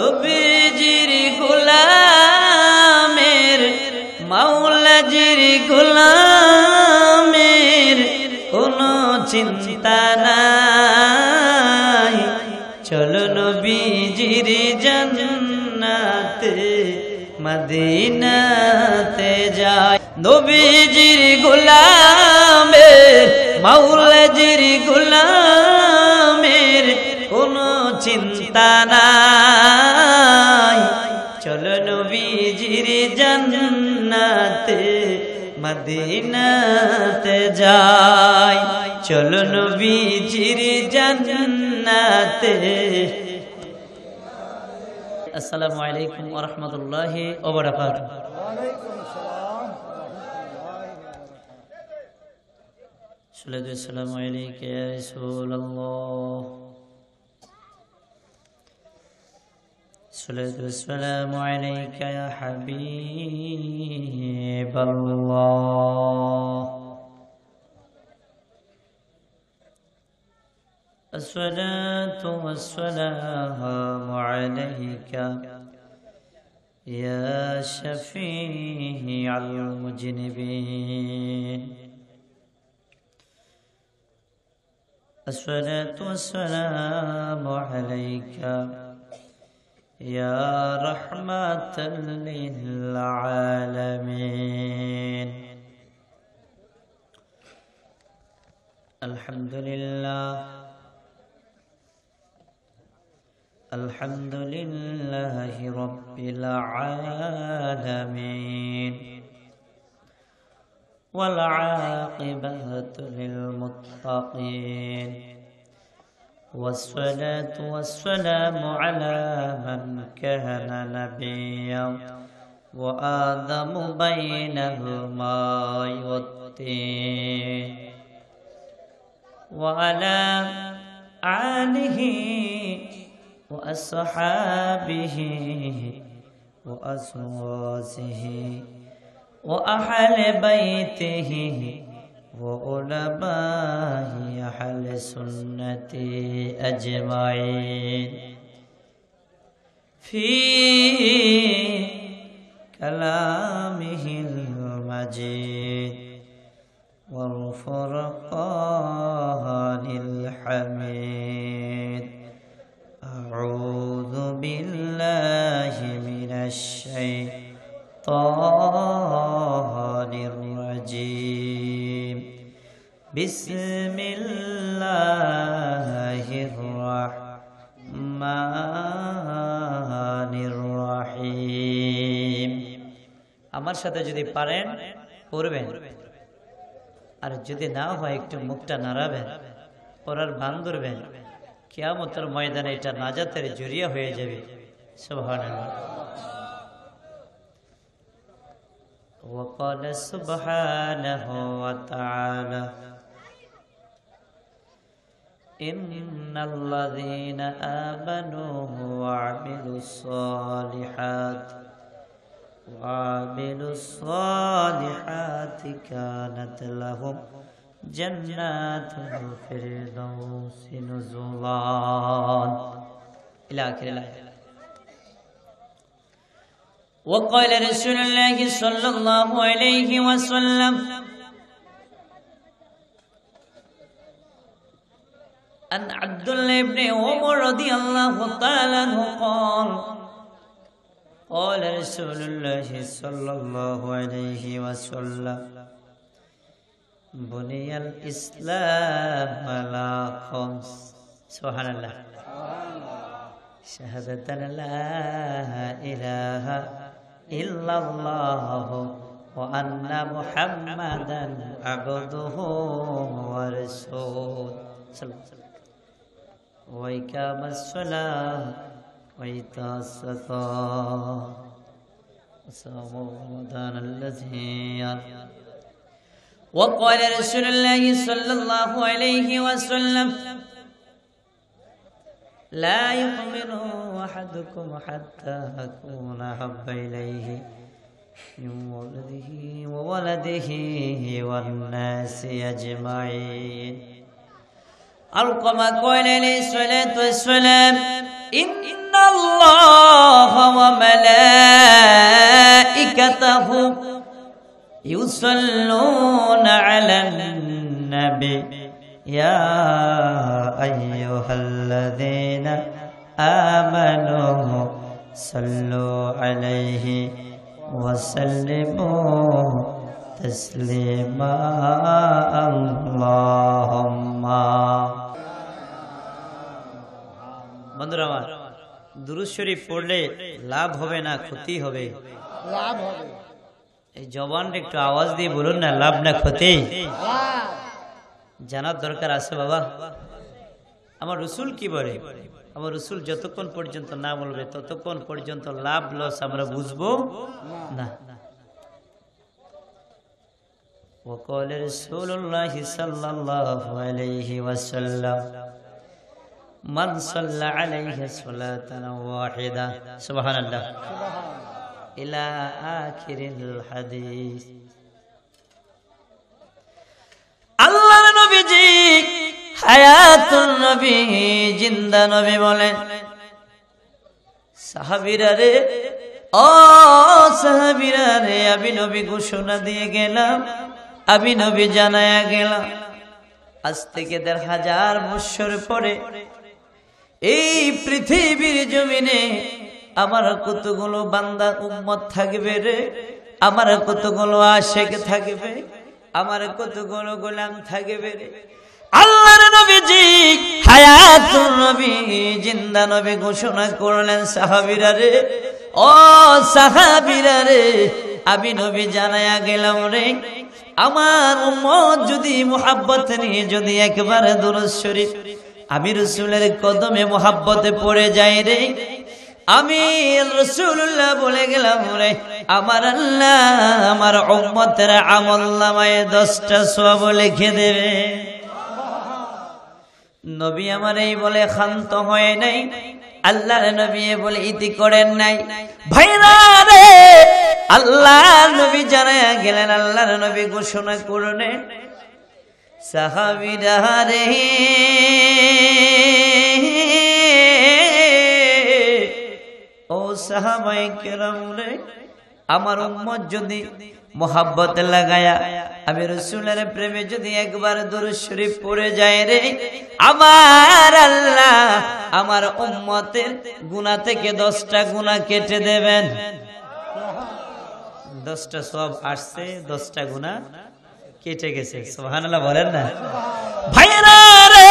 নবীজির গোলামের মাওলাজির গোলামের কোন চিন্তা নাই চলো নবীজির জন্নাতে মদিনাতে যায় নবীজির গোলামের মাওলাজির গোলামের কোন চিন্তা মদিনাতে যাই চলো নবীজির জান্নাতে আসসালামু আলাইকুম ওয়া রাহমাতুল্লাহি ওয়া বারাকাতুহু সালাতু আসসালামু আলাইকা ইয়া রাসূলুল্লাহ الصلاة والسلام عليك يا حبيب الله الصلاة والسلام عليك يا شفيع المجنبين الصلاة والسلام عليك يا رحمة للعالمين الحمد لله الحمد لله رب العالمين والعاقبة للمتقين والصلاة والسلام على من كان نبيا وآدم بينهما والتين وعلى آله وأصحابه وأزواجه وأهل بيته وعلماء أهل سنتي أجمعين في كلامه المجيد والفرقان الحميد أعوذ بالله من الشيطان بسم الله الرحمن الرحيم আমার সাথে যদি পারেন পড়বেন আর যদি না হয় একটু মুখটা নাড়াবেন পড়ার ভান ধরবেন কেয়ামতের ময়দানে এটা নাজাতের জড়িয়া হয়ে যাবে সুবহানাল্লাহ وقال سبحانه وتعالى إن الذين آمنوا وعملوا الصالحات وعملوا الصالحات كانت لهم جنات الفردوس نزلا إلى آخر الآية وقال رسول الله صلى الله عليه وسلم أن عبد الله بن عمر رضي الله تعالى عنه قال قال رسول الله صلى الله عليه وسلم بني الإسلام على خمس سبحان الله شهادة لا إله إلا الله وأن محمدا عبده ورسوله صلى الله عليه وسلم وإقام الصلاة وإيتاء الصلاة وصوم رمضان الذي وقال رسول الله صلى الله عليه وسلم لا يؤمن أحدكم حتى أكون أحب إليه من ولده وولده والناس أجمعين القما قال عليه الصلاة والسلام إن الله وملائكته يصلون على النبي يا أيها الذين آمنوا صلوا عليه وسلموا تسليما اللهم বন্ধুরা আমার শরীফ পড়লে লাভ হবে না ক্ষতি হবে লাভ হবে এই একটু আওয়াজ দিয়ে বলুন না লাভ না ক্ষতি জানার দরকার আছে বাবা আমার রসুল কি বলে আমার রসুল যতক্ষণ পর্যন্ত না বলবে ততক্ষণ পর্যন্ত লাভ লস আমরা বুঝবো না وقال মান সাল্লা আলাইহি সালাতান ওয়াহিদা সুবহানাল্লাহ ইলা আখিরিল হাদিস আল্লাহর নবীজি হায়াতুন নবী জিন্দা নবী বলেন সাহাবীরা রে ও সাহাবীরা রে আমি নবী ঘোষণা দিয়ে গেলাম আমি নবী জানায়া গেলাম আজ থেকে দেড় হাজার বছর পরে এই পৃথিবীর জমিনে আমার কতগুলো বান্দা উম্মত থাকবে রে আমার কতগুলো আশেক থাকবে আমার কতগুলো গোলাম থাকবে রে আল্লাহর নবীজি হায়াতুন নবী জিন্দা নবী ঘোষণা করলেন সাহাবীরা রে ও সাহাবীরা রে আমি নবী জানায়া গেলাম রে আমার উম্মত যদি মোহাব্বত নিয়ে যদি একবার দুরুদ শরীফ আমি রসুলের কদমে মোহাব্বতে পড়ে যাই রে আমি রসুল্লাহ বলে গেলাম রে আমার আল্লাহ আমার অম্মতের আমল নামায় দশটা সব লিখে দেবে নবী আমার এই বলে শান্ত হয় নাই আল্লাহ নবী বলে ইতি করেন নাই ভাইরা রে আল্লাহর নবী জানায় গেলেন আল্লাহ নবী ঘোষণা করুন সাহাবিরা রে ও সাহাবাই কেরাম রে আমার উম্মত যদি মোহাব্বত লাগায়া আমি রসুলের প্রেমে যদি একবার দরুদ শরীফ পড়ে যায় রে আমার আল্লাহ আমার উম্মতের গুণা থেকে দশটা গুণা কেটে দেবেন দশটা সব আসছে দশটা গুণা কেটে গেছে সোহানাল্লাহ বলেন না ভাইয়েরা রে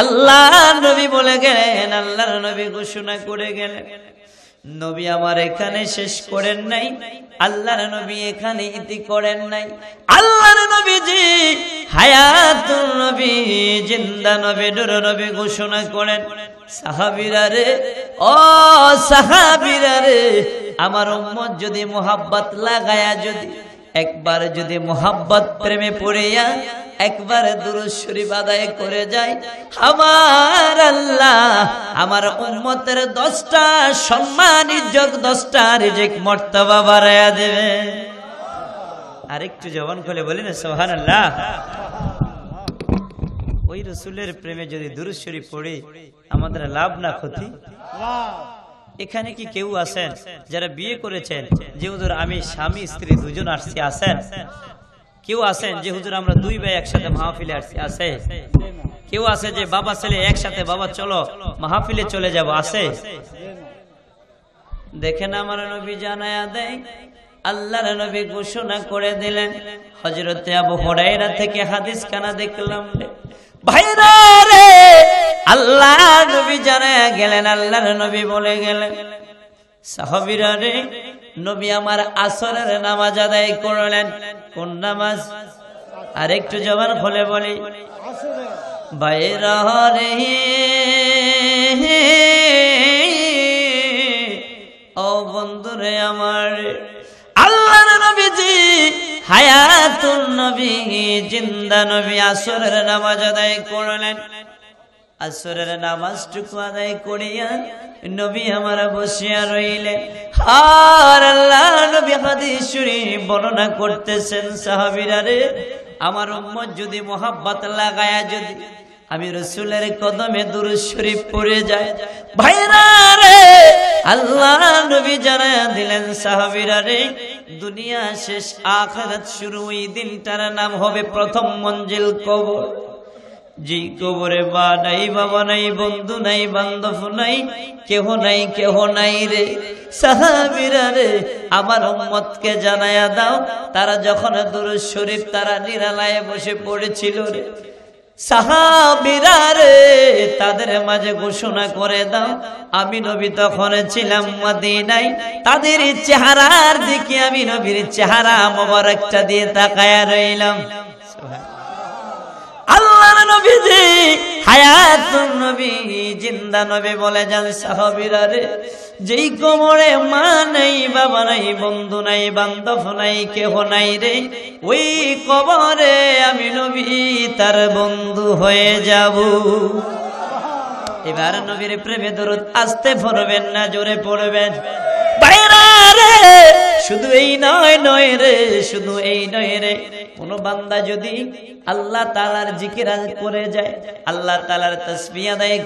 আল্লাহ নবী বলে গেলেন আল্লাহর নবী ঘোষণা করে গেলেন নবী আমার এখানে শেষ করেন নাই আল্লাহর নবী এখানে ইতি করেন নাই আল্লাহর নবীজি হায়াতুল নবী জিন্দা নবী নুর নবী ঘোষণা করেন সাহাবীরা রে ও সাহাবীরা রে আমার উম্মত যদি মোহাব্বত লাগায়া যদি একবার যদি মোহাব্বত প্রেমে পড়িয়া একবারে দুরুশ্বরী বাদায় করে যাই আমার আল্লাহ আমার উম্মতের দশটা সম্মান ইজ্জত দশটা রিজেক মর্তবা বাড়াইয়া দেবে আরেকটু জবান খুলে বলি না সোহান আল্লাহ ওই রসুলের প্রেমে যদি দুরুশ্বরী পড়ে আমাদের লাভ না ক্ষতি এখানে কি কেউ আছেন যারা বিয়ে করেছেন যে ওদের আমি স্বামী স্ত্রী দুজন আসছি আছেন কেউ আছেন যে হুজুর আমরা দুই ভাই একসাথে মাহফিলে আসছি আছে কেউ আছে যে বাবা ছেলে একসাথে বাবা চলো মাহফিলে চলে যাব আছে দেখেন আমার নবী জানায়া দেয় আল্লাহর নবী ঘোষণা করে দিলেন হজরতে আবু হরাইরা থেকে হাদিস কানা দেখলাম ভাইরা রে আল্লাহ নবী জানায়া গেলেন আল্লাহর নবী বলে গেলেন সাহাবীরা রে নবী আমার আসরের নামাজ আদায় করলেন কোন নামাজ আর একটু জবান খোলে বলি বাইরা রে ও রে আমার আল্লাহ নবীজি হায়াতুল নবী জিন্দা নবী আসরের নামাজ আদায় করলেন আসরের নামাজটুকু আদায় করিয়া নবী আমার বসিয়া রইলেন আর আল্লাহ নবী হাদিসুরি বর্ণনা করতেছেন সাহাবীরা রে আমার উম্মত যদি মোহাব্বত লাগায়া যদি আমি রসুলের কদমে দুরু শরীফ পড়ে যায় ভাইরা রে আল্লাহ নবী জানা দিলেন সাহাবীরা রে দুনিয়া শেষ আখরাত শুরু ওই দিনটার নাম হবে প্রথম মঞ্জিল কবর যেই কবরে বা নাই বাবা নাই বন্ধু নাই বান্ধব নাই কেহ নাই কেহ নাই রে সাহাবিরা রে আমার উম্মতকে জানায়া দাও তারা যখন দূর শরীফ তারা নিরালায় বসে পড়েছিল রে সাহাবিরা রে তাদের মাঝে ঘোষণা করে দাও আমি নবী তখন ছিলাম মদিনায় তাদের চেহারার দিকে আমি নবীর চেহারা মোবারকটা দিয়ে তাকায়া রইলাম যেই কোমরে মা নাই বাবা নাই বন্ধু নাই বান্ধব নাই কেহ নাই রে ওই কবরে আমি নবী তার বন্ধু হয়ে যাব এবার নবীর প্রেমে দরদ আসতে পড়বেন না জোরে পড়বেন ভাইরা রে শুধু এই নয় নয় রে শুধু এই নয় রে কোন বান্দা যদি আল্লাহ তালার করে যায় আল্লাহ তালার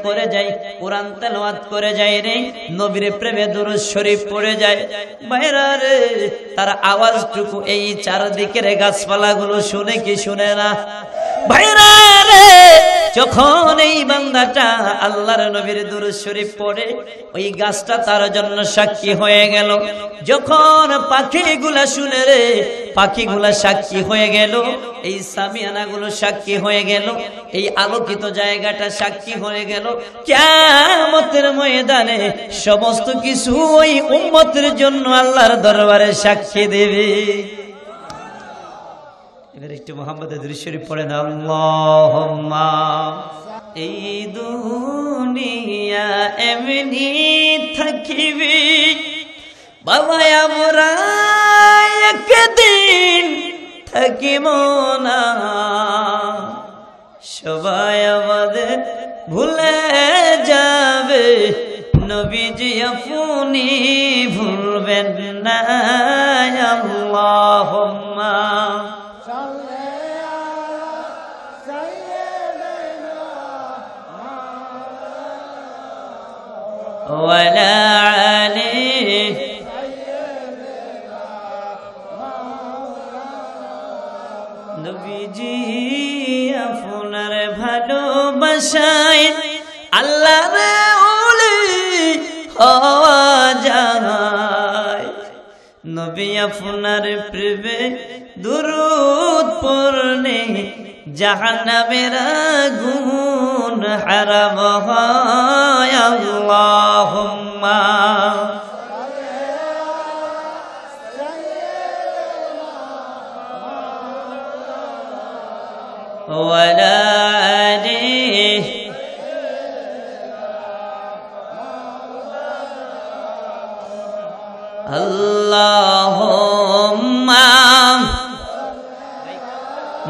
করে যায় কোরআন তেলওয়াত করে যায় রে নবীর প্রেমে শরীফ পড়ে যায় বাইরা রে তার আওয়াজটুকু এই চারদিকের গাছপালাগুলো শুনে কি শুনে না ভাইরা রে যখন এই বান্দাটা আল্লাহর নবীর দুরুদ শরীফ পড়ে ওই গাছটা তার জন্য সাক্ষী হয়ে গেল যখন পাখিগুলা শুনে রে পাখিগুলা সাক্ষী হয়ে গেল এই সামিয়ানা গুলো সাক্ষী হয়ে গেল এই আলোকিত জায়গাটা সাক্ষী হয়ে গেল কেমতের ময়দানে সমস্ত কিছু ওই উম্মতের জন্য আল্লাহর দরবারে সাক্ষী দেবে এবার একটু মোহাম্মদের দৃশ্যটি পড়েন আল্লাহম্মা এই দুনিয়া এমনি থাকিবি বাবা আমরা একদিন থাকিব না সবাই আমাদের ভুলে যাবে নবীজি আপনি ভুলবেন না আল্লাহ ولا ভাষায় আল্লাহ রে হওয়া যায় নবী আপনার প্রেমে দুরুদ পড়নে জাহান্নামের আগুন হারাম হয় আল্লাহুম্মা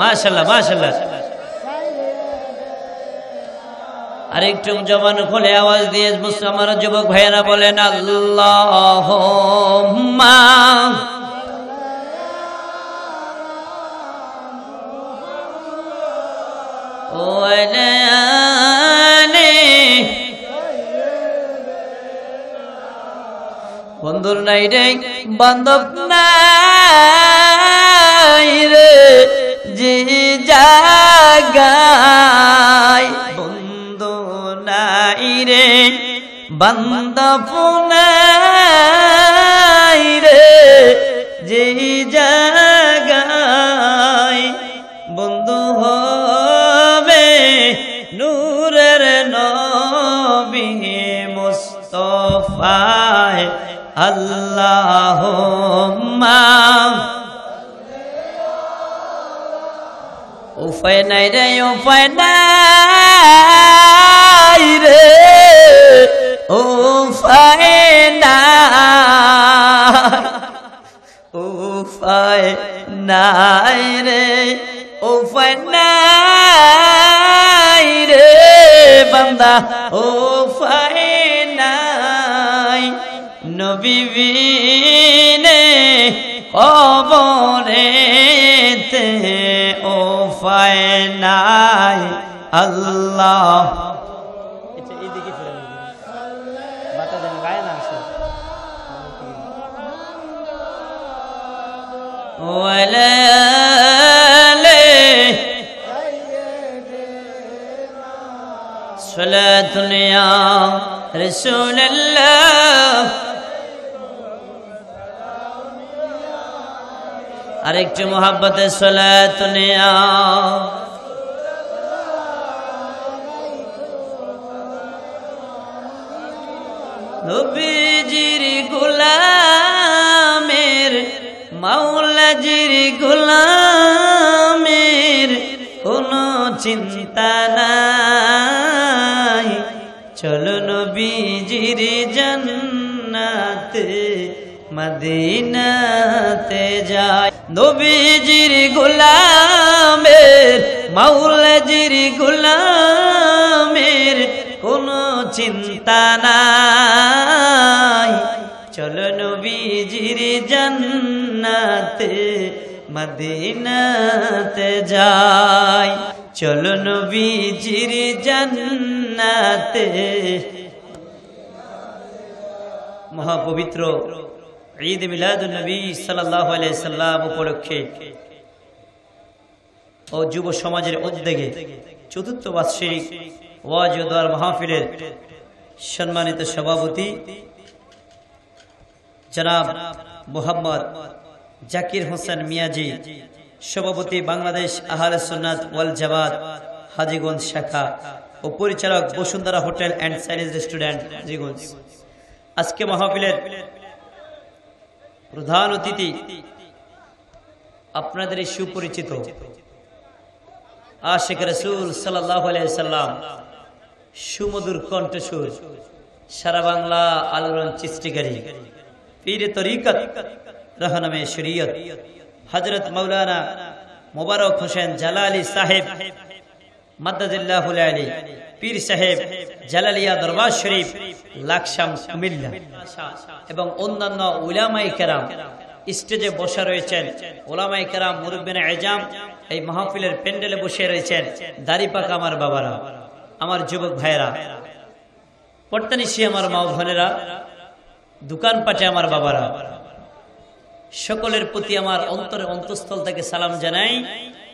মাশাল্লাহ মাশাল্লাহ আরেকটু জবান খোলে আওয়াজ দিয়ে আমার যুবক ভাইয়েরা বলেন আল্লাহ বন্ধুর নাই রে বান্ধব না বান্দা পুনাই রে যে জাগাই বন্ধু হবে নূরের নবী মুস্তফায় আল্লাহ উফায় নাই রে উফায় নাই আল্লাহ ও নাই নবীবিনে কবরেতে ও নাই আল্লাহ ولا رحمتن یا رسول اللہ আরেকটি মোহাব্বতের সলাত নবীজির গোলামের মাওলাজির গোলামের কোন চিন্তা না নবীর জন্নাতে মদিনাতে যায় গুলামের গোলামের জিরি গুলামের কোন চিন্তা নাই চল চলো জিরি জন্নাতে মদিনাতে যায় চল চলো জিরি জন্নাতে মহাপবিত্র ঈদ মিলাদুলনবী সাল্লাহ সাল্লাম উপলক্ষে ও যুব সমাজের উদ্যোগে চতুর্থ বার্ষিক ওয়াজদার মাহফিলের সম্মানিত সভাপতি জনাব মোহাম্মদ জাকির হোসেন মিয়াজি সভাপতি বাংলাদেশ আহার সোনাদ ওয়াল জাবাদ হাজিগঞ্জ শাখা ও পরিচালক Bashundhara hotel and Chinese restaurant Hajiganj আজকে মহাপিলের প্রধান অতিথি আপনাদের সুপরিচিত আশেখ রসুল সাল্লাম সুমধুর কণ্ঠসুর সারা বাংলা আলোড়ন চিষ্টিকারী পীর তরিকত রহনমে শরীয় হজরত মৌলানা মোবারক হোসেন জালালি সাহেব মাদ্দাজুল পীর সাহেব জালালিয়া দরবার শরীফ লাকসাম কুমিল্লা এবং অন্যান্য উলামাই কেরাম স্টেজে বসে রয়েছেন ওলামাই কেরাম মুরুবিন এজাম এই মাহফিলের প্যান্ডেলে বসে রয়েছেন দাড়িপাক আমার বাবারা আমার যুবক ভাইয়েরা পট্টানিসি আমার মা বোনেরা দোকান পাটে আমার বাবারা সকলের প্রতি আমার অন্তরে অন্তঃস্থল থেকে সালাম জানাই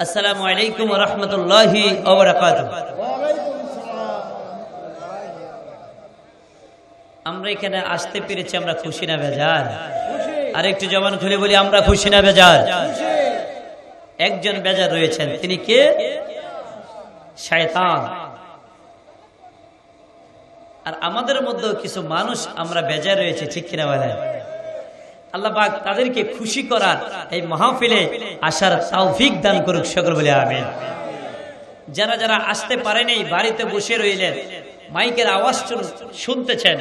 আসসালামু আলাইকুম রহমতুল্লাহি আমরা এখানে আসতে পেরেছি আমরা খুশি না বেজার আর একটু জবান খুলে বলি আমরা খুশি না বেজার একজন বেজার রয়েছেন তিনি কে শায়তান আর আমাদের মধ্যেও কিছু মানুষ আমরা বেজার রয়েছে ঠিক কিনা বলেন আল্লাহাক তাদেরকে খুশি করার এই মাহফিলে আসার তৌফিক দান করুক সকল বলে আমিন যারা যারা আসতে পারেনি বাড়িতে বসে রইলেন মাইকের আওয়াজ শুনতেছেন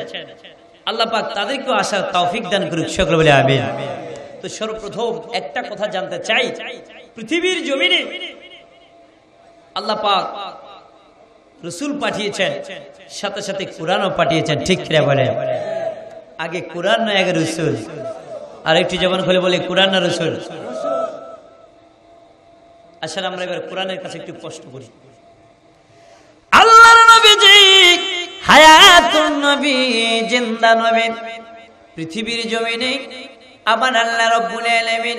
আল্লাহ তাদেরকেও আসার তৌফিক দান করুক সকল বলে আমিন তো সর্বপ্রথম একটা কথা জানতে চাই পৃথিবীর জমিনে আল্লাহ রসুল পাঠিয়েছেন সাথে সাথে কোরআনও পাঠিয়েছেন ঠিক কিনা বলে আগে কোরআন নয় আগে রসুল আরেকটি জবান খুলে বলি কোরআন আর রসুল আসলে আচ্ছা, আমরা এবার কোরআনের কাছে একটু কষ্ট করি আল্লাহর নবীজি হায়াতুন নবী জিন্দা নবী পৃথিবীর জমিনে আল্লাহ রব্বুল আলামিন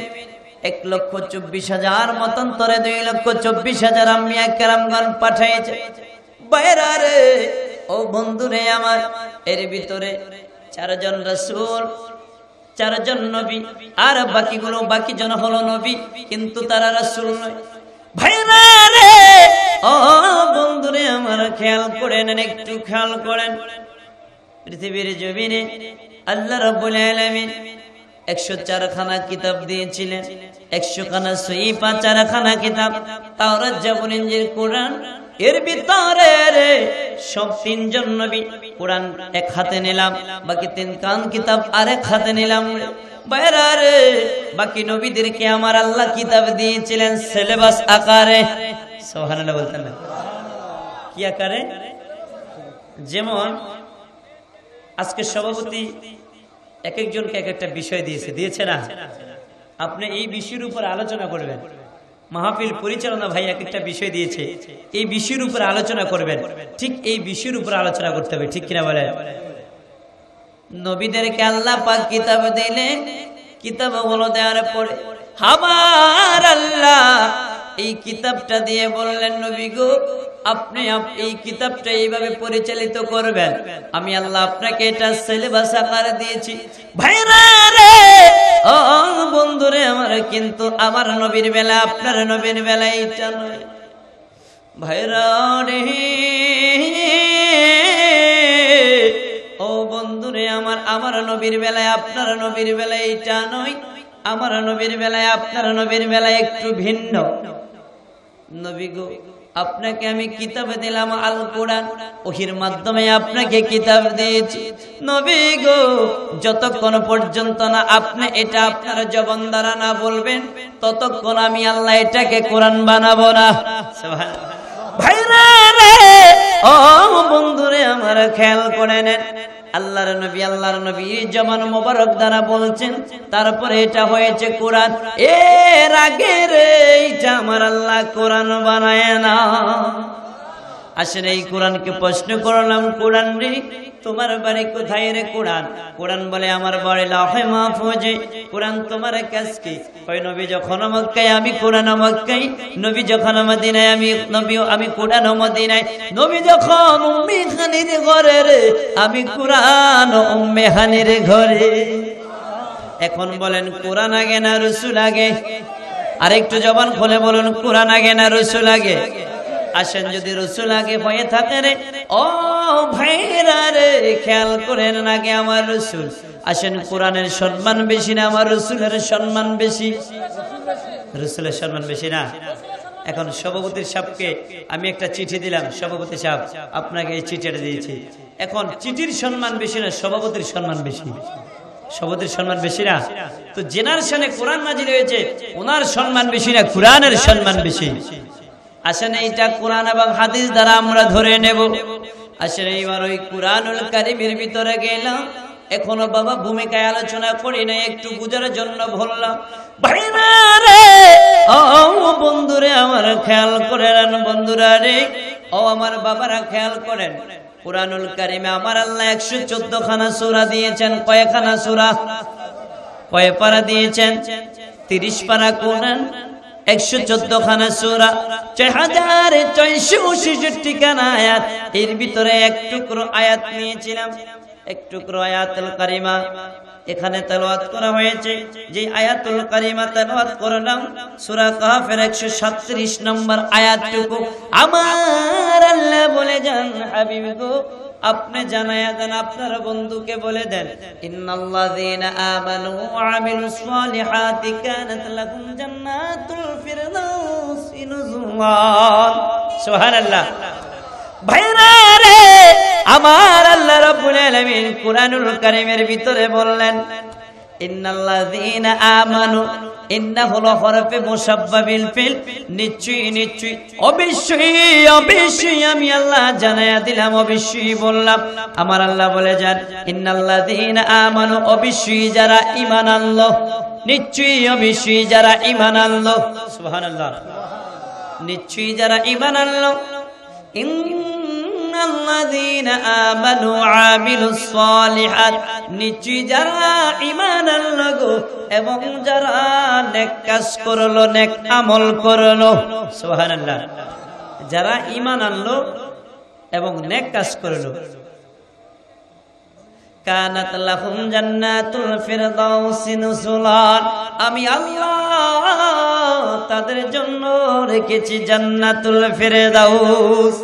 এক লক্ষ চব্বিশ হাজার মতন্তরে দুই লক্ষ চব্বিশ হাজার আমি কেরামগণ পাঠাইছে বাইরা ও বন্ধুরে আমার এর ভিতরে চারজন রসুল চারজন নবী আর বাকিগুলো বাকি জন হলো নবী কিন্তু তারা রাসুল নয় ভাইরা রে ও বন্ধুরে আমার খেয়াল করেন একটু খেয়াল করেন পৃথিবীর জমিনে আল্লাহ রব্বুল আলামিন একশো চারখানা কিতাব দিয়েছিলেন একশো খানা সই পাঁচারখানা কিতাব তাওরাত জাবুল ইঞ্জিল কোরআন এর ভিতরে রে সব তিনজন নবী কোরআন এক হাতে নিলাম বাকি তিন কান কিতাব আরেক হাতে নিলাম বাইরে বাকি নবীদেরকে আমার আল্লাহ কিতাব দিয়েছিলেন সিলেবাস আকারে সোহানা বলতেন কি আকারে যেমন আজকে সভাপতি এক একজনকে এক একটা বিষয় দিয়েছে দিয়েছে না আপনি এই বিষয়ের উপর আলোচনা করবেন মাহফিল পরিচালনা ভাই এক একটা বিষয় দিয়েছে এই বিষয়ের উপর আলোচনা করবেন ঠিক এই বিষয়ের উপর আলোচনা করতে হবে ঠিক কিনা বলেন নবীদেরকে আল্লাহ পাক কিতাব দিলেন কিতাব বলো দেওয়ার পরে হামার আল্লাহ এই কিতাবটা দিয়ে বললেন নবী গো আপনি এই কিতাবটা এইভাবে পরিচালিত করবেন আমি আল্লাহ আপনাকে এটা সিলেবাস আকারে দিয়েছি ভাইরে ও বন্ধুরে আমার কিন্তু আমার নবীর বেলা আপনার নবীর বেলা এইটা নয় ভাইরে রে ও বন্ধুরে আমার আমার নবীর বেলায় আপনার নবীর বেলা এইটা নয় আমার নবীর বেলায় আপনার নবীর বেলা একটু ভিন্ন নবী গো আপনাকে আমি কিতাব দিলাম আল কোরআন ওহির মাধ্যমে আপনাকে কিতাব দিয়েছি নবী গো যতক্ষণ পর্যন্ত না আপনি এটা আপনার জবন দ্বারা না বলবেন ততক্ষণ আমি আল্লাহ এটাকে কোরআন বানাবো না ভাইরা রে ও বন্ধুরে আমার খেয়াল করে নেন আল্লাহর নবী আল্লাহর নবী জমান মোবারক দ্বারা বলছেন তারপরে এটা হয়েছে কোরআন এর আগের এইটা আমার আল্লাহ কোরআন বানায় না আসেন এই কোরআনকে প্রশ্ন করলাম কোরআন রে তোমার বাড়ি কোথায় রে কোরআন কোরআন বলে আমার বাড়ি লাফে মাহফুজে কোরআন তোমার কাজকে কই নবী যখন মক্কায় আমি কোরআন আমাকে নবী যখন মদিনায় আমি নবী আমি কোরআন মদিনায় নবী যখন উম্মে খানির ঘরে রে আমি কোরআন উম্মে খানির ঘরে এখন বলেন কোরআন আগে না রসুল আগে আরেকটু জবান খুলে বলুন কোরআন আগে না রসুল আগে আসেন যদি রসুল আগে ভয়ে থাকে রে ও ভাইরা রে খেয়াল করেন আগে আমার রসুল আসেন কোরআনের সম্মান বেশি না আমার রসুলের সম্মান বেশি রসুলের সম্মান বেশি না এখন সভাপতির সাহেবকে আমি একটা চিঠি দিলাম সভাপতি সাহেব আপনাকে এই চিঠিটা দিয়েছি এখন চিঠির সম্মান বেশি না সভাপতির সম্মান বেশি সভাপতির সম্মান বেশি না তো জেনারেশনে কোরআন মাঝি রয়েছে ওনার সম্মান বেশি না কোরআনের সম্মান বেশি আসেন এইটা কোরআন এবং হাদিস দ্বারা আমরা ধরে নেব আসেন এইবার ওই কোরআনুল কারিমের ভিতরে গেলাম এখনো বাবা ভূমিকায় আলোচনা করি না একটু বুঝার জন্য বললাম ও বন্ধুরে আমার খেয়াল করেন বন্ধুরা রে ও আমার বাবারা খেয়াল করেন কোরআনুল কারিমে আমার আল্লাহ একশো চোদ্দ খানা সুরা দিয়েছেন কয়েকখানা সুরা কয়ে পারা দিয়েছেন তিরিশ পারা কোরআন একশো চোদ্দ খানা সুরা ছয় হাজার ছয়শো ছেষট্টি খানা আয়াত এর ভিতরে এক টুকরো আয়াত নিয়েছিলাম এক টুকরো আয়াতুল কারিমা এখানে তেলাওয়াত করা হয়েছে যে আয়াতুল কারিমা তেলাওয়াত করলাম সূরা কাহফের 137 নম্বর আয়াতটুকু আমার আল্লাহ বলে যান হাবিব আপনি জানায়া দেন আপনার বন্ধুকে বলে দেন ইন্নাল্লাযীনা আমানু ওয়া আমিলুস সালিহাতি কানাত জান্নাতুল ফিরদাউস সুবহানাল্লাহ ভাইরা রে আমার আল্লাহ রাব্বুল আলামিন কুরআনুল কারীমের ভিতরে বললেন ইন্নাল্লাযীনা আমানু ইন্না হলো হরফে মুসাব্বাবিল নিশ্চয়ই নিশ্চয়ই অবশ্যই অবশ্যই আমি আল্লাহ জানাইয়া দিলাম অবশ্যই বললাম আমার আল্লাহ বলে যান ইন্নাল্লাযীনা আমানু অবশ্যই যারা ইমান আনলো নিশ্চয়ই অবশ্যই যারা ইমান আনলো সুবহানাল্লাহ নিশ্চয়ই যারা ইমান আনলো ইন الذين آمنوا وعملوا الصالحات নিশ্চয়ই যারা ইমান আনলো এবং যারা নেক কাজ করলো নেক আমল করলো সুবহানাল্লাহ যারা ইমান আনলো এবং নেক কাজ করলো কানাত লাহুম জান্নাতুল ফিরদাউস নুসুলান আমি আল্লাহ তাদের জন্য রেখেছি জান্নাতুল ফিরদাউস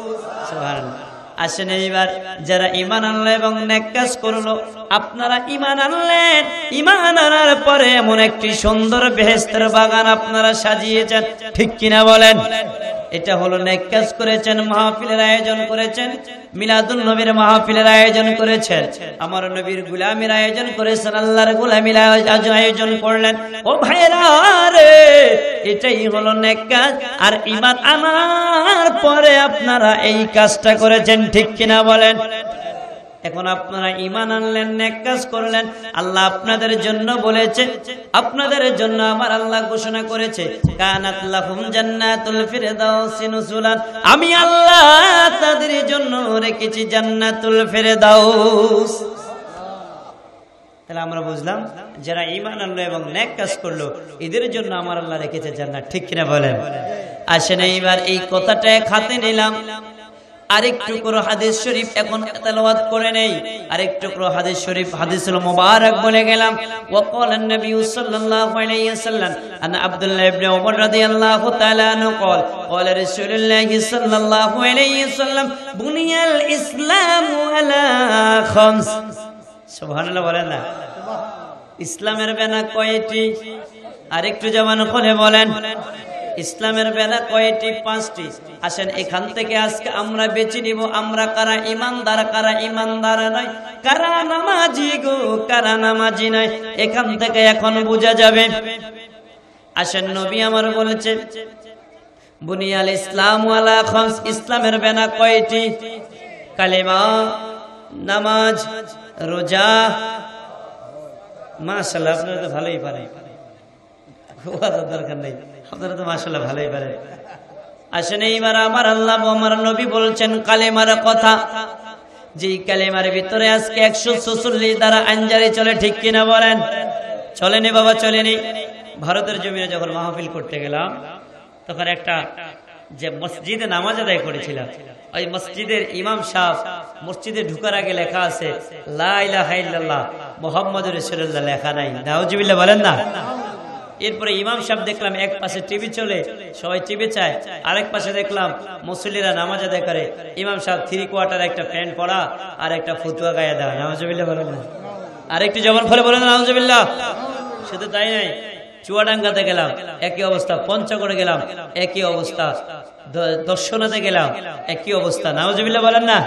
সুবহানাল্লাহ আসেন এইবার যারা ইমান আনলো এবং কাজ করলো আপনারা ইমান আনলেন ইমান আনার পরে এমন একটি সুন্দর বেহেস্তের বাগান আপনারা সাজিয়েছেন ঠিক কিনা বলেন এটা হলো নেকাজ করেছেন মাহফিলের আয়োজন করেছেন মিলাদুল নবীর মাহফিলের আয়োজন করেছেন আমার নবীর গুলামের আয়োজন করেছেন আল্লাহর গুলামির আয়োজন করলেন ও ভাইরা এটাই হলো নেকাজ আর ইমান আমার পরে আপনারা এই কাজটা করেছেন ঠিক কিনা বলেন এখন আপনারা ইমান আনলেন নেক কাজ করলেন আল্লাহ আপনাদের জন্য বলেছে আপনাদের জন্য আমার আল্লাহ ঘোষণা করেছে আমি আল্লাহ তাদের জন্য রেখেছি জান্নাতুল দাও তাহলে আমরা বুঝলাম যারা ইমান আনলো এবং নেক কাজ করলো এদের জন্য আমার আল্লাহ রেখেছে জান্নাত ঠিক কিনা বলেন আসেন এইবার এই কথাটা খাতে নিলাম আরেক টুকরো হাদিস শরীফ এখন তেলাওয়াত করে নেই আরেক টুকরো হাদিস শরীফ হাদিসুল মুবারক বলে গেলাম ওয়া ক্বালা আন-নাবিয়্যু সাল্লাল্লাহু আলাইহি ওয়াসাল্লাম আন আব্দুল্লাহ ইবনে ওমর রাদিয়াল্লাহু তাআলা আনহু ক্বাল ক্বালা রাসূলুল্লাহি সাল্লাল্লাহু আলাইহি ওয়াসাল্লাম বুনিয়াল ইসলাম আলা খামস সুবহানাল্লাহ বলেন না ইসলামের বেনা কয়টি আরেকটু জামান করে বলেন ইসলামের বেলা কয়টি পাঁচটি আসেন এখান থেকে আজকে আমরা বেছে নিব আমরা কারা ইমানদার কারা ইমানদার নয় কারা নামাজি গো কারা নামাজি নয় এখান থেকে এখন বোঝা যাবে আসেন নবী আমার বলেছে বুনিয়াল ইসলাম ইসলামের বেনা কয়টি কালেমা নামাজ রোজা মাসাল্লাহ আপনারা তো ভালোই পারে দরকার নেই আপনারা তো মাসাল্লাহ ভালোই পারে আসেন এইবার আমার আল্লাহ আমার নবী বলছেন কালেমার কথা যেই কালেমার ভিতরে আজকে একশো ছচল্লিশ দ্বারা আঞ্জারি চলে ঠিক কিনা বলেন চলেনি বাবা চলেনি ভারতের জমিনে যখন মাহফিল করতে গেলাম তখন একটা যে মসজিদে নামাজ আদায় করেছিলাম ওই মসজিদের ইমাম সাহ মসজিদে ঢুকার আগে লেখা আছে লাহ মোহাম্মদ রসুল্লাহ লেখা নাই নাউজিবিল্লা বলেন না এরপরে ইমাম সাহেব দেখলাম এক পাশে টিভি চলে সবাই টিভি চায় আরেক পাশে দেখলাম মুসল্লিরা নামাজ আদায় করে ইমাম সাহেব থ্রি কোয়ার্টার একটা প্যান্ট পরা আর একটা ফতুয়া গায়ে দেওয়া নামাজ বলেন না আর একটু জবান ফলে বলেন নামাজ শুধু তাই নাই চুয়াডাঙ্গাতে গেলাম একই অবস্থা পঞ্চগড়ে গেলাম একই অবস্থা দর্শনাতে গেলাম একই অবস্থা নামাজ বলেন না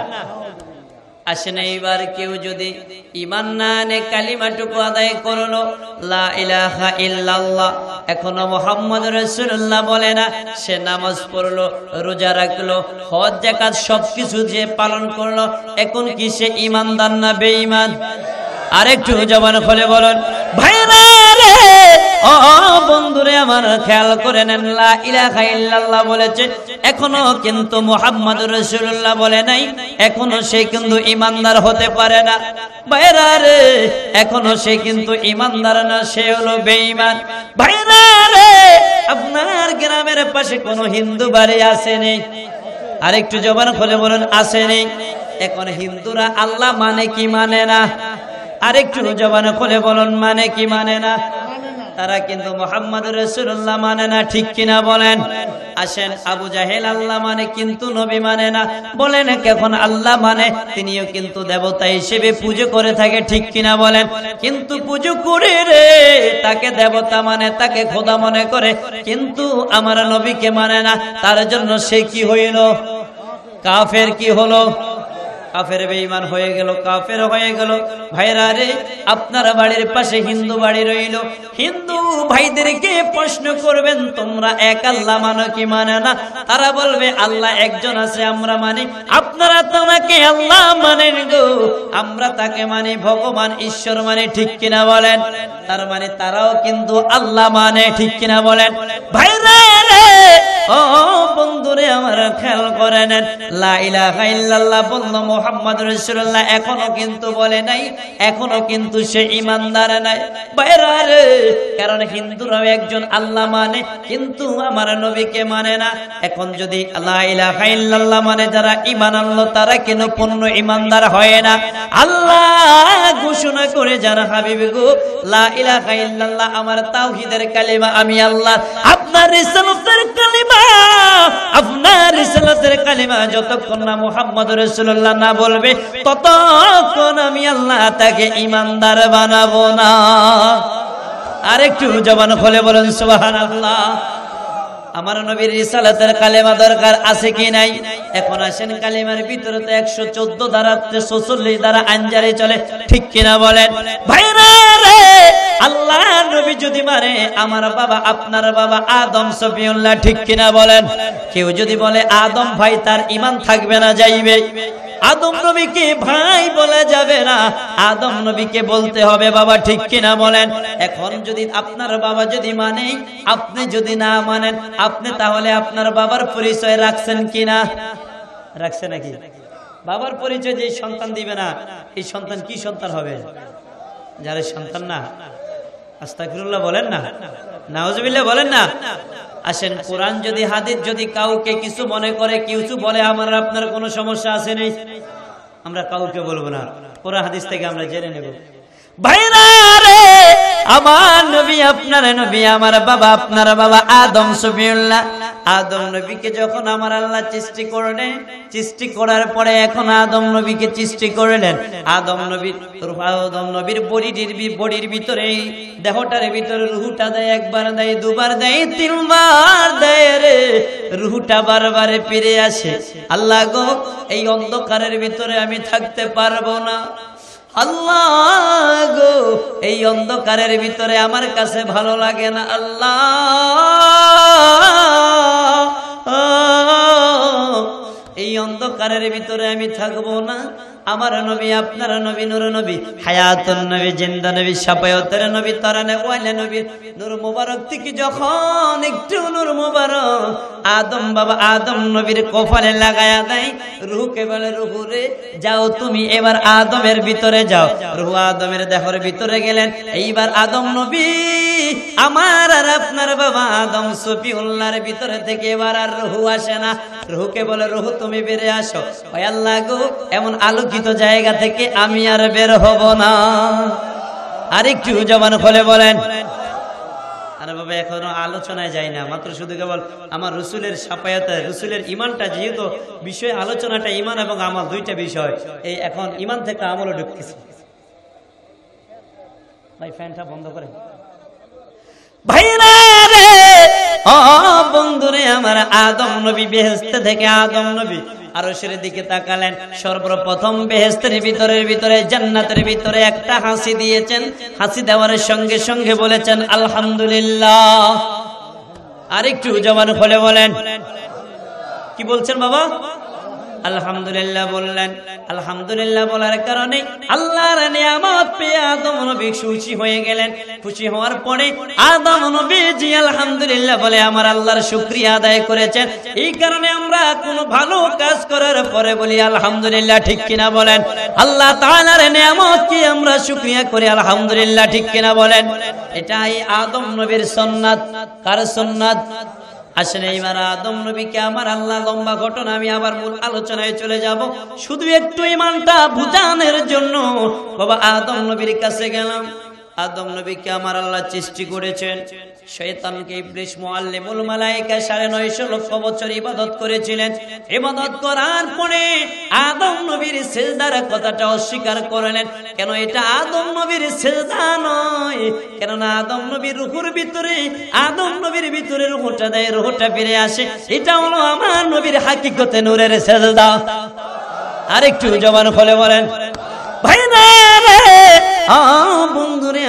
আসেন এইবার কেউ যদি ইমান না এনে কালিমাটুকু আদায় করলো এখনো মোহাম্মদ রসুল্লাহ বলে না সে নামাজ পড়লো রোজা রাখলো হজ জাকাত সবকিছু যে পালন করলো এখন কি সে ইমানদার না বেঈমান আরেকটু জবান খোলে বলেন ভাইরা ও বন্ধুরে আমার খেয়াল করে নেন লা ইল্লাল্লাহ বলেছে এখনো কিন্তু মুহাম্মদ রাসূলুল্লাহ বলে নাই এখনো সে কিন্তু ইমানদার হতে পারে না ভাইরা রে এখনো সে কিন্তু ইমানদার না সে হলো বেঈমান ভাইরা আপনার গ্রামের পাশে কোনো হিন্দু বাড়ি আছে নেই একটু জবান খুলে বলুন আছে নেই এখন হিন্দুরা আল্লাহ মানে কি মানে না আরেকটু জবান খুলে বলুন মানে কি মানে না তারা কিন্তু মোহাম্মদ রসুল্লাহ মানে না ঠিক কিনা বলেন আসেন আবু জাহেল আল্লাহ মানে কিন্তু নবী মানে না বলেন কখন আল্লাহ মানে তিনিও কিন্তু দেবতা হিসেবে পুজো করে থাকে ঠিক কিনা বলেন কিন্তু পুজো করে রে তাকে দেবতা মানে তাকে খোদা মনে করে কিন্তু আমার নবীকে মানে না তার জন্য সে কি হইল কাফের কি হলো কাফের বেইমান হয়ে গেল কাফের হয়ে গেল ভাইরা রে আপনার বাড়ির পাশে হিন্দু বাড়ি রইল হিন্দু ভাইদেরকে প্রশ্ন করবেন তোমরা এক আল্লাহ মানো কি মানে না তারা বলবে আল্লাহ একজন আছে আমরা মানি আপনারা তোমাকে আল্লাহ মানেন গো আমরা তাকে মানি ভগবান ঈশ্বর মানে ঠিক কিনা বলেন তার মানে তারাও কিন্তু আল্লাহ মানে ঠিক কিনা বলেন ভাইরা রে বন্ধুরে আমার খেয়াল করে নেন লাইলা মোহাম্মদ রসুল্লাহ এখনো কিন্তু বলে নাই এখনো কিন্তু সে ইমানদার নাই বাইরে কারণ হিন্দুরাও একজন আল্লাহ মানে কিন্তু আমার নবীকে মানে না এখন যদি লাইলা মানে যারা ইমান আনলো তারা কেন পূর্ণ ইমানদার হয় না আল্লাহ ঘোষণা করে যারা হাবিব গু লাইলা আমার তাওহিদের কালিমা আমি আল্লাহ আপনার কালিমা আপনার কালিমা যতক্ষণ না না বলবে ততক্ষণ আমি আল্লাহ তাকে ইমানদার বানাবো না আরেকটু জবান বলেন আমার নবীর ইসালাতের কালেমা দরকার আছে কি নাই এখন আসেন কালেমার ভিতরে তো একশো চোদ্দ ধারা চৌচল্লিশ দ্বারা আঞ্জারে চলে ঠিক কিনা বলেন ভাইরা আল্লাহ নবী যদি মারে আমার বাবা আপনার বাবা আদম সফিউল্লাহ ঠিক কিনা বলেন কেউ যদি বলে আদম ভাই তার ইমান থাকবে না যাইবে আদম নবীকে ভাই বলা যাবে না আদম নবীকে বলতে হবে বাবা ঠিক কিনা বলেন এখন যদি আপনার বাবা যদি মানে আপনি যদি না মানেন আপনি তাহলে আপনার বাবার পরিচয় রাখছেন কিনা রাখছে নাকি বাবার পরিচয় যে সন্তান দিবে না এই সন্তান কি সন্তান হবে যারা সন্তান না আস্তাকফিরুল্লাহ বলেন না নাওজবিল্লাহ বলেন না আসেন কোরআন যদি হাদিদ যদি কাউকে কিছু মনে করে কিছু বলে আমার আপনার কোনো সমস্যা আছে নেই আমরা কাউকে বলবো না কোরআন হাদিস থেকে আমরা জেনে নেব আমার নবী আপনার নবী আমার বাবা আপনার বাবা আদম সফিউল্লাহ আদম নবীকে যখন আমার আল্লাহ সৃষ্টি করলেন সৃষ্টি করার পরে এখন আদম নবীকে সৃষ্টি করলেন আদম নবীর আদম নবীর বডির বডির ভিতরে দেহটার ভিতরে রুহুটা দেয় একবার দেয় দুবার দেয় তিনবার দেয় রে রুহুটা বারবার ফিরে আসে আল্লাহ গো এই অন্ধকারের ভিতরে আমি থাকতে পারবো না আল্লাহ গো এই অন্ধকারের ভিতরে আমার কাছে ভালো লাগে না আল্লাহ এই অন্ধকারের ভিতরে আমি থাকবো না আমার নবী আপনার নবী নুর নবী হায়াতুল নবী জিন্দা নবী সাপায়তের নবী তারানে ওয়াইলে নবী নুর মুবারক থেকে যখন একটু নুর মুবারক আদম বাবা আদম নবীর কপালে লাগায়া দেয় রুকে বলে রুহু রে যাও তুমি এবার আদমের ভিতরে যাও রুহু আদমের দেহর ভিতরে গেলেন এইবার আদম নবী আমার আর আপনার বাবা আদম উল্লার ভিতরে থেকে এবার আর রুহু আসে না রুহুকে বলে রুহু তুমি বেড়ে আসো আল্লাহ গো এমন আলোকিত আকাঙ্ক্ষিত জায়গা থেকে আমি আর বের হব না আরেকটু জবান খোলে বলেন আরে বাবা এখনো আলোচনায় না মাত্র শুধু কেবল আমার রসুলের রসুলের ইমানটা যেহেতু বিষয় আলোচনাটা ইমান এবং দুইটা বিষয় এই এখন ইমান থেকে আমলও ঢুকতেছে ভাই ফ্যানটা বন্ধ করে ভাইরা রে ও বন্ধুরে আমার আদম নবী বেহেস্তে থেকে আদম নবী আরশের দিকে তাকালেন সর্বপ্রথম বেহেস্তের ভিতরের ভিতরে জান্নাতের ভিতরে একটা হাসি দিয়েছেন হাসি দেওয়ার সঙ্গে সঙ্গে বলেছেন আলহামদুলিল্লাহ আরেকটু জবান খোলে বলেন কি বলছেন বাবা আলহামদুলিল্লাহ বললেন আলহামদুলিল্লাহ বলার কারণে আল্লাহর নিয়ামত পেয়ে আদম নবী খুশি হয়ে গেলেন খুশি হওয়ার পরে আদম নবী জি আলহামদুলিল্লাহ বলে আমার আল্লাহর শুকরিয়া আদায় করেছেন এই কারণে আমরা কোনো ভালো কাজ করার পরে বলি আলহামদুলিল্লাহ ঠিক কিনা বলেন আল্লাহ তাআলার নিয়ামত কি আমরা শুক্রিয়া করি আলহামদুলিল্লাহ ঠিক কিনা বলেন এটাই আদম নবীর সন্ন্যাত কার সন্ন্যাত আসলে এবার আদম নবীকে আমার আল্লাহ লম্বা ঘটনা আমি আবার মূল আলোচনায় চলে যাব শুধু একটু ইমানটা বুঝানোর জন্য বাবা আদম নবীর কাছে গেলাম আদম নবীকে আমার আল্লাহ সৃষ্টি করেছেন শৈতানকে ইবলিশ মুআল্লিমুল মালায়েকা 950 লক্ষ বছর ইবাদত করেছিলেন ইবাদত করার পরে আদম নবীর সিজদার কথাটা অস্বীকার করলেন কেন এটা আদম নবীর সিজদা নয় কেন না আদম নবীর রূহুর ভিতরে আদম নবীর ভিতরে রূহটা দেয় রূহটা ফিরে আসে এটা হলো আমার নবীর হাকিকতে নূরের সিজদা আরেকটু জবান খুলে বলেন ভাই না রে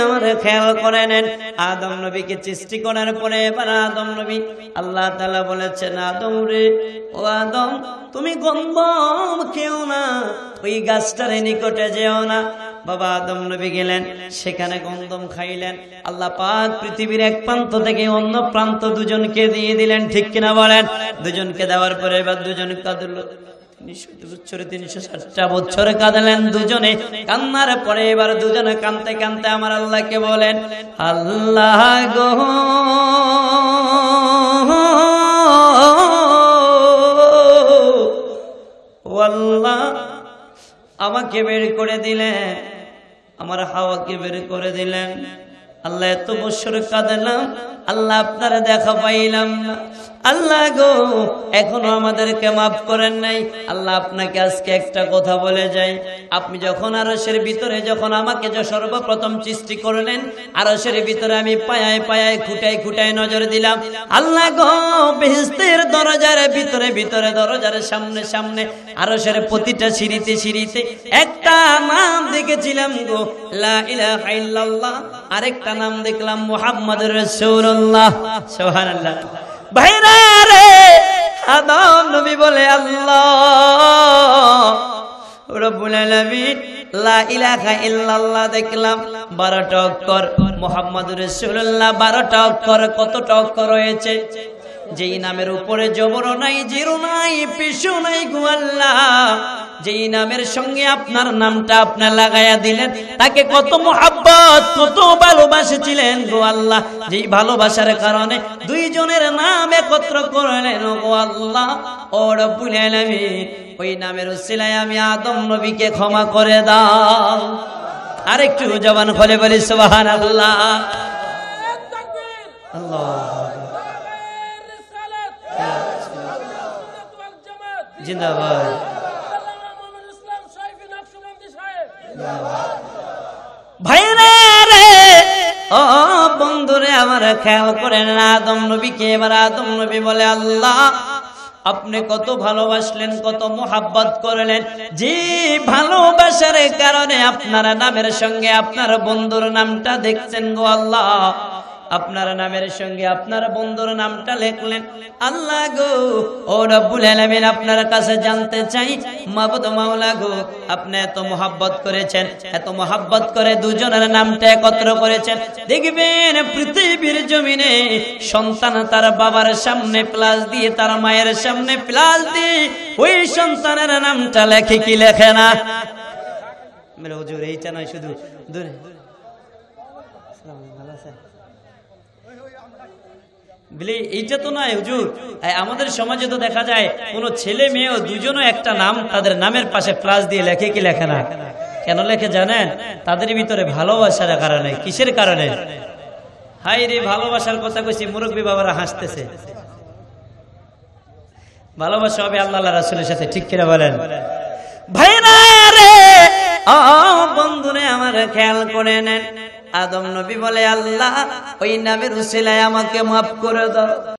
আমাদের খেয়াল করে নেন আদম নবীকে সৃষ্টি করার পরে এবার আদম নবী আল্লাহ তালা বলেছেন আদম রে ও আদম তুমি গম্বম কেউ না ওই গাছটার নিকটে যেও না বাবা আদম নবী গেলেন সেখানে গন্ধম খাইলেন আল্লাহ পাক পৃথিবীর এক প্রান্ত থেকে অন্য প্রান্ত দুজনকে দিয়ে দিলেন ঠিক কিনা বলেন দুজনকে দেওয়ার পরে এবার দুজন কাদুল তিনশো ষাটটা বছরে কাঁদলেন দুজনে পরে দুজনে আমার আল্লাহকে বলেন আল্লাহ গো আল্লাহ আমাকে বের করে দিলেন আমার হাওয়াকে বের করে দিলেন আল্লাহ এত বছর কাঁদলাম আল্লাহ আপনারা দেখা পাইলাম না আল্লাহ গো এখনো আমাদেরকে মাফ করেন নাই আল্লাহ আপনাকে আজকে একটা কথা বলে যাই আপনি যখন আরসের ভিতরে যখন আমাকে যে সর্বপ্রথম সৃষ্টি করলেন আরসের ভিতরে আমি পায়ায় পায়ায় খুটাই খুটাই নজর দিলাম আল্লাহ গো বেহস্তের দরজার ভিতরে ভিতরে দরজার সামনে সামনে আরসের প্রতিটা সিঁড়িতে সিঁড়িতে একটা নাম দেখেছিলাম গো আরেকটা নাম দেখলাম মোহাম্মদ মুহাম্মাদুর সোহান আল্লাহ ভাইরা রে আদম নবী বলে আল্লাহ রব্বুল আলামিন লা ইলাহা ইল্লাল্লাহ দেখলাম 12টা অক্ষর মুহাম্মাদুর রাসূলুল্লাহ 12টা অক্ষর কতটা অক্ষর রয়েছে যেই নামের উপরে জবর নাই জিরো নাই পিসু নাই গুয়াল্লাহ যেই নামের সঙ্গে আপনার নামটা আপনার লাগাইয়া দিলেন তাকে কত মোহাব্বত কত ভালোবাসেছিলেন গো আল্লাহ যেই ভালোবাসার কারণে দুইজনের নাম একত্র করলেন গো আল্লাহ ওই নামের সিলাই আমি আদম নবীকে ক্ষমা করে দাও আরেকটু জবান ফলে বলি আল্লাহ আল্লাহ জিন্দাবাদ ও বন্ধুরে আমার খেয়াল করেন আদম নবীকে এবার আদম নবী বলে আল্লাহ আপনি কত ভালোবাসলেন কত মোহাব্বত করলেন যে ভালোবাসার কারণে আপনার নামের সঙ্গে আপনার বন্ধুর নামটা দেখছেন গো আল্লাহ আপনার নামের সঙ্গে আপনার বন্ধুর নামটা লেখলেন আল্লাহ গো ও রব্বুল আলমিন আপনার কাছে জানতে চাই মাবুদ মাওলা গো আপনি এত মোহাব্বত করেছেন এত মোহাব্বত করে দুজনের নামটা একত্র করেছেন দেখবেন পৃথিবীর জমিনে সন্তান তার বাবার সামনে প্লাস দিয়ে তার মায়ের সামনে প্লাস দিয়ে ওই সন্তানের নামটা লেখে কি লেখে না হুজুর এইটা নয় শুধু দূরে এইটা তো নয় হুজুর আমাদের সমাজে তো দেখা যায় কোন ছেলে মেয়ে দুজনও একটা নাম তাদের নামের পাশে প্লাস দিয়ে লেখে কি লেখে না কেন লেখে জানেন তাদের ভিতরে ভালোবাসার কারণে কিসের কারণে হাই রে ভালোবাসার কথা কইছি মুরব্বী বাবারা হাসতেছে ভালোবাসা হবে আল্লাহ রাসুলের সাথে ঠিক কিনা বলেন ভাইরা রে বন্ধুরে আমার খেয়াল করে নেন আদম নবী বলে আল্লাহ ওই নামের উসিলায় আমাকে মাফ করে দাও